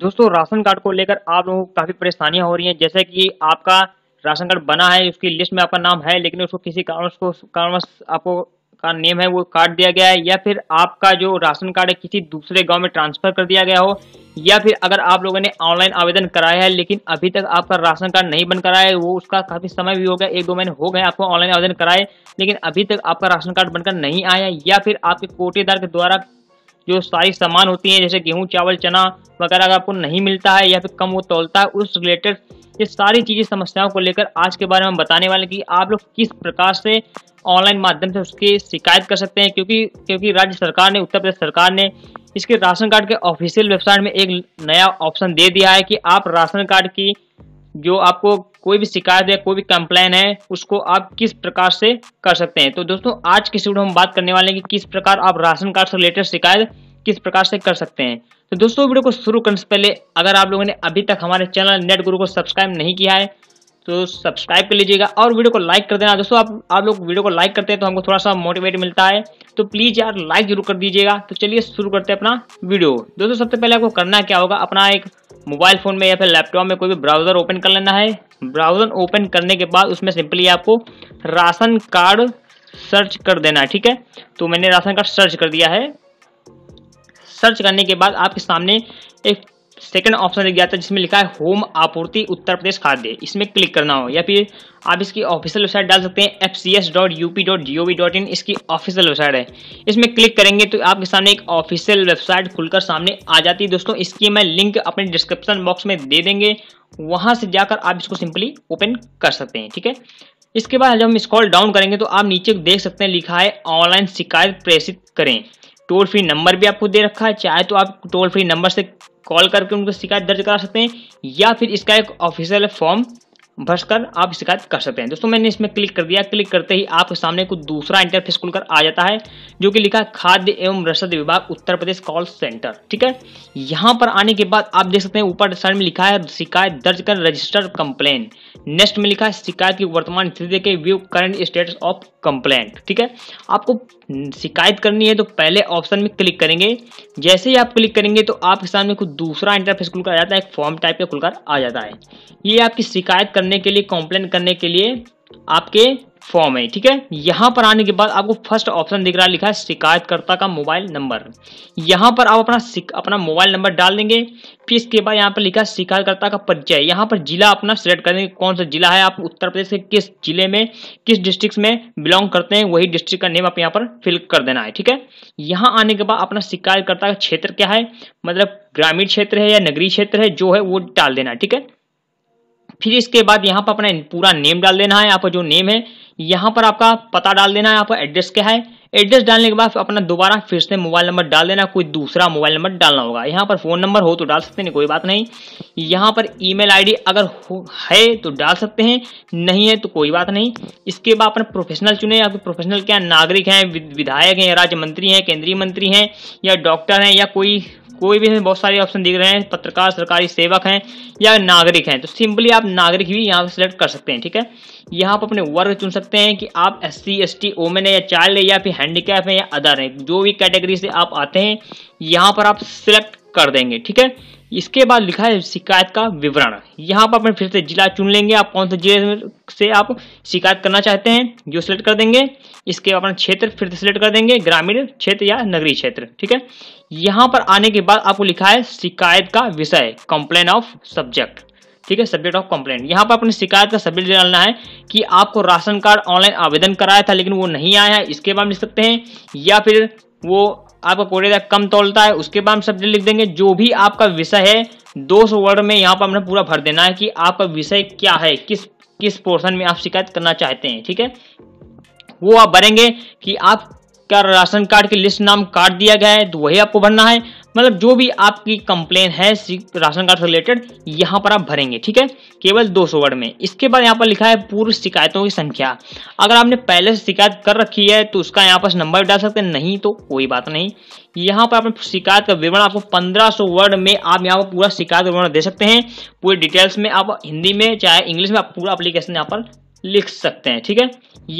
दोस्तों ration card को लेकर आप लोगों को काफ़ी परेशानियां हो रही हैं जैसे कि आपका राशन कार्ड बना है उसकी लिस्ट में आपका नाम है लेकिन उसको किसी कारण उसको कारणवश आपको का नेम है वो काट दिया गया है या फिर आपका जो राशन कार्ड है किसी दूसरे गांव में ट्रांसफर कर दिया गया हो या फिर अगर आप लोगों ने ऑनलाइन आवेदन कराया है लेकिन अभी तक आपका राशन कार्ड नहीं बन कराया है वो उसका काफ़ी समय भी हो गया एक दो महीने हो गए आपको ऑनलाइन आवेदन कराए लेकिन अभी तक आपका राशन कार्ड बनकर नहीं आया या फिर आपके कोटेदार के द्वारा जो सारी सामान होती हैं जैसे गेहूँ चावल चना वगैरह अगर आपको नहीं मिलता है या फिर कम वो तोलता है उस रिलेटेड ये सारी चीज़ें समस्याओं को लेकर आज के बारे में हम बताने वाले कि आप लोग किस प्रकार से ऑनलाइन माध्यम से उसकी शिकायत कर सकते हैं क्योंकि क्योंकि राज्य सरकार ने उत्तर प्रदेश सरकार ने इसके राशन कार्ड के ऑफिशियल वेबसाइट में एक नया ऑप्शन दे दिया है कि आप राशन कार्ड की जो आपको कोई भी शिकायत है कोई भी कंप्लेन है उसको आप किस प्रकार से कर सकते हैं तो दोस्तों आज की वीडियो हम बात करने वाले हैं कि किस प्रकार आप राशन कार्ड से रिलेटेड शिकायत किस प्रकार से कर सकते हैं तो दोस्तों वीडियो को शुरू करने से पहले अगर आप लोगों ने अभी तक हमारे चैनल नेट गुरु को सब्सक्राइब नहीं किया है तो सब्सक्राइब कर लीजिएगा और वीडियो को लाइक कर देना दोस्तों आप आप लोग वीडियो को लाइक करते हैं तो हमको थोड़ा सा मोटिवेट मिलता है तो प्लीज़ यार लाइक जरूर कर दीजिएगा तो चलिए शुरू करते हैं अपना वीडियो दोस्तों सबसे पहले आपको करना क्या होगा अपना एक मोबाइल फ़ोन में या फिर लैपटॉप में कोई भी ब्राउज़र ओपन कर लेना है ब्राउज़र ओपन करने के बाद उसमें सिंपली आपको राशन कार्ड सर्च कर देना है ठीक है तो मैंने राशन कार्ड सर्च कर दिया है सर्च करने के बाद आपके सामने एक सेकंड ऑप्शन जाता था जिसमें लिखा है होम आपूर्ति उत्तर प्रदेश खाद्य इसमें क्लिक करना हो या फिर आप इसकी ऑफिशियल वेबसाइट डाल सकते हैं F C S dot U P G O V dot in इसकी ऑफिशियल वेबसाइट है इसमें क्लिक करेंगे तो आपके सामने एक ऑफिशियल वेबसाइट खुलकर सामने आ जाती है दोस्तों इसकी मैं लिंक अपने डिस्क्रिप्शन बॉक्स में दे देंगे वहाँ से जाकर आप इसको सिंपली ओपन कर सकते हैं ठीक है इसके बाद जब हम स्कॉल डाउन करेंगे तो आप नीचे देख सकते हैं लिखा है ऑनलाइन शिकायत प्रेषित करें टोल फ्री नंबर भी आपको दे रखा है चाहे तो आप टोल फ्री नंबर से कॉल करके उनको शिकायत दर्ज करा सकते हैं या फिर इसका एक ऑफिशियल फॉर्म कर आप शिकायत कर सकते हैं दोस्तों मैंने इसमें क्लिक कर दिया क्लिक करते ही आपके सामने कुछ दूसरा इंटरफेस खुलकर आ जाता है जो कि लिखा है खाद्य एवं रसद विभाग उत्तर प्रदेश कॉल सेंटर ठीक है यहाँ पर आने के बाद आप देख सकते हैं ऊपर साइड में लिखा है शिकायत दर्ज कर रजिस्टर कंप्लेन नेक्स्ट में लिखा है शिकायत की वर्तमान स्थिति के view current status of complaint ठीक है आपको शिकायत करनी है तो पहले ऑप्शन में क्लिक करेंगे जैसे ही आप क्लिक करेंगे तो आपके सामने कुछ दूसरा इंटरफेस खुलकर आ जाता है एक फॉर्म टाइप का खुलकर आ जाता है ये आपकी शिकायत करने के लिए कंप्लेंट करने के लिए आपके फॉर्म है ठीक है यहां पर आने के बाद आपको फर्स्ट ऑप्शन दिख रहा है लिखा है शिकायतकर्ता का मोबाइल नंबर यहां पर आप अपना अपना मोबाइल नंबर डाल देंगे फिर इसके बाद यहाँ पर लिखा है शिकायतकर्ता का परिचय यहाँ पर जिला अपना सिलेक्ट कर देंगे कौन सा जिला है आप उत्तर प्रदेश के किस जिले में किस डिस्ट्रिक्ट में बिलोंग करते हैं वही डिस्ट्रिक्ट का नेम आप यहाँ पर फिल कर देना है ठीक है यहाँ आने के बाद अपना शिकायतकर्ता का क्षेत्र क्या है मतलब ग्रामीण क्षेत्र है या नगरीय क्षेत्र है जो है वो डाल देना है ठीक है फिर इसके बाद यहाँ पर अपना पूरा नेम डाल देना है यहाँ पर जो नेम है यहाँ पर आपका पता डाल देना है यहाँ पर एड्रेस क्या है एड्रेस डालने के बाद अपना दोबारा फिर से मोबाइल नंबर डाल देना कोई दूसरा मोबाइल नंबर डालना होगा यहाँ पर फ़ोन नंबर हो तो डाल सकते हैं कोई बात नहीं यहाँ पर ईमेल आईडी अगर है तो डाल सकते हैं नहीं है तो कोई बात नहीं इसके बाद अपना प्रोफेशनल चुने या प्रोफेशनल क्या नागरिक हैं विधायक हैं राज्य मंत्री हैं केंद्रीय मंत्री हैं या डॉक्टर हैं या कोई कोई भी बहुत सारे ऑप्शन दिख रहे हैं पत्रकार सरकारी सेवक हैं या नागरिक हैं तो सिंपली आप नागरिक भी यहाँ पर सिलेक्ट कर सकते हैं ठीक है यहाँ पर अपने वर्ग चुन सकते हैं कि आप S C S T women है या चाइल्ड है या फिर हैंडीकैप है या अदर है जो भी कैटेगरी से आप आते हैं यहाँ पर आप सिलेक्ट कर देंगे ठीक है इसके बाद लिखा है शिकायत का विवरण यहाँ पर अपन फिर से जिला चुन लेंगे आप कौन से जिले से आप शिकायत करना चाहते हैं जो सिलेक्ट कर देंगे इसके बाद अपन क्षेत्र फिर से सिलेक्ट कर देंगे ग्रामीण क्षेत्र या नगरीय क्षेत्र ठीक है यहाँ पर आने के बाद आपको लिखा है शिकायत का विषय कंप्लेन ऑफ सब्जेक्ट ठीक है सब्जेक्ट ऑफ कंप्लेन यहाँ पर अपने शिकायत का सब्जेक्ट डालना है कि आपको राशन कार्ड ऑनलाइन आवेदन कराया था लेकिन वो नहीं आया है इसके बाद लिख सकते हैं या फिर वो आपका कोरेदार कम तोलता है उसके बाद हम सब्जेक्ट लिख देंगे जो भी आपका विषय है दो सौ वर्ड में यहाँ पर हमने पूरा भर देना है कि आपका विषय क्या है किस किस पोर्शन में आप शिकायत करना चाहते हैं ठीक है वो आप भरेंगे कि आप क्या राशन कार्ड की लिस्ट नाम काट दिया गया है तो वही आपको भरना है मतलब जो भी आपकी कंप्लेन है राशन कार्ड से रिलेटेड यहाँ पर आप भरेंगे ठीक है केवल 200 वर्ड में इसके बाद यहाँ पर लिखा है पूर्व शिकायतों की संख्या अगर आपने पहले से शिकायत कर रखी है तो उसका यहाँ पर नंबर डाल सकते हैं नहीं तो कोई बात नहीं यहाँ पर आपने शिकायत का विवरण आपको 1500 वर्ड में आप यहाँ पर पूरा शिकायत विवरण दे सकते हैं पूरे डिटेल्स में आप हिंदी में चाहे इंग्लिश में आप पूरा अप्लीकेशन यहाँ पर लिख सकते हैं ठीक है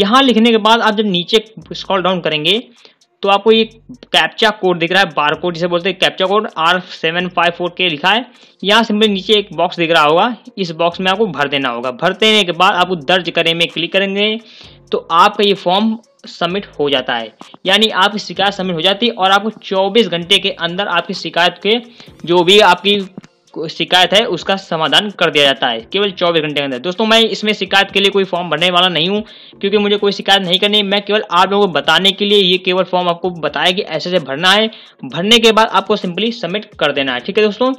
यहाँ लिखने के बाद आप जब नीचे स्कॉल डाउन करेंगे तो आपको ये कैप्चा कोड दिख रहा है बार कोड जिसे बोलते हैं captcha code R seven five four के लिखा है यहाँ सिंपली नीचे एक बॉक्स दिख रहा होगा इस बॉक्स में आपको भर देना होगा भर देने के बाद आपको दर्ज करें में क्लिक करेंगे तो आपका ये फॉर्म सबमिट हो जाता है यानी आपकी शिकायत सबमिट हो जाती है और आपको 24 घंटे के अंदर आपकी शिकायत के जो भी आपकी शिकायत है उसका समाधान कर दिया जाता है केवल चौबीस घंटे के अंदर दोस्तों मैं इसमें शिकायत के लिए कोई फॉर्म भरने वाला नहीं हूँ क्योंकि मुझे कोई शिकायत नहीं करनी मैं केवल आप लोगों को बताने के लिए ये केवल फॉर्म आपको बताया कि ऐसे ऐसे भरना है भरने के बाद आपको सिंपली सबमिट कर देना है ठीक है दोस्तों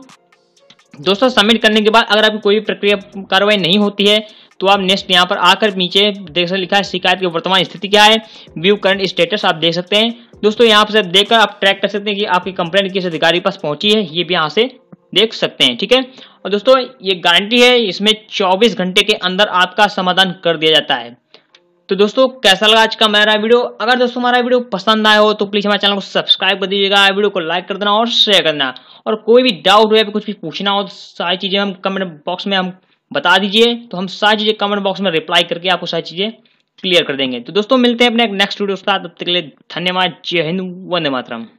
दोस्तों सबमिट करने के बाद अगर आपकी कोई भी प्रक्रिया कार्रवाई नहीं होती है तो आप नेक्स्ट यहाँ पर आकर नीचे देख सकते लिखा है शिकायत की वर्तमान स्थिति क्या है व्यू करंट स्टेटस आप देख सकते हैं दोस्तों यहाँ पर देखकर आप ट्रैक कर सकते हैं कि आपकी कंप्लेंट किस अधिकारी पास पहुंची है ये भी यहाँ से देख सकते हैं ठीक है और दोस्तों ये गारंटी है इसमें 24 घंटे के अंदर आपका समाधान कर दिया जाता है तो दोस्तों कैसा लगा आज का मेरा वीडियो अगर दोस्तों हमारा वीडियो पसंद आया हो तो प्लीज़ हमारे चैनल को सब्सक्राइब कर दीजिएगा वीडियो को लाइक कर देना और शेयर करना और कोई भी डाउट हो या कुछ भी पूछना हो तो सारी चीज़ें हम कमेंट बॉक्स में हम बता दीजिए तो हम सारी चीज़ें कमेंट बॉक्स में रिप्लाई करके आपको सारी चीज़ें क्लियर कर देंगे तो दोस्तों मिलते हैं अपने नेक्स्ट वीडियो के साथ तब तक के लिए धन्यवाद जय हिंद वंदे मातरम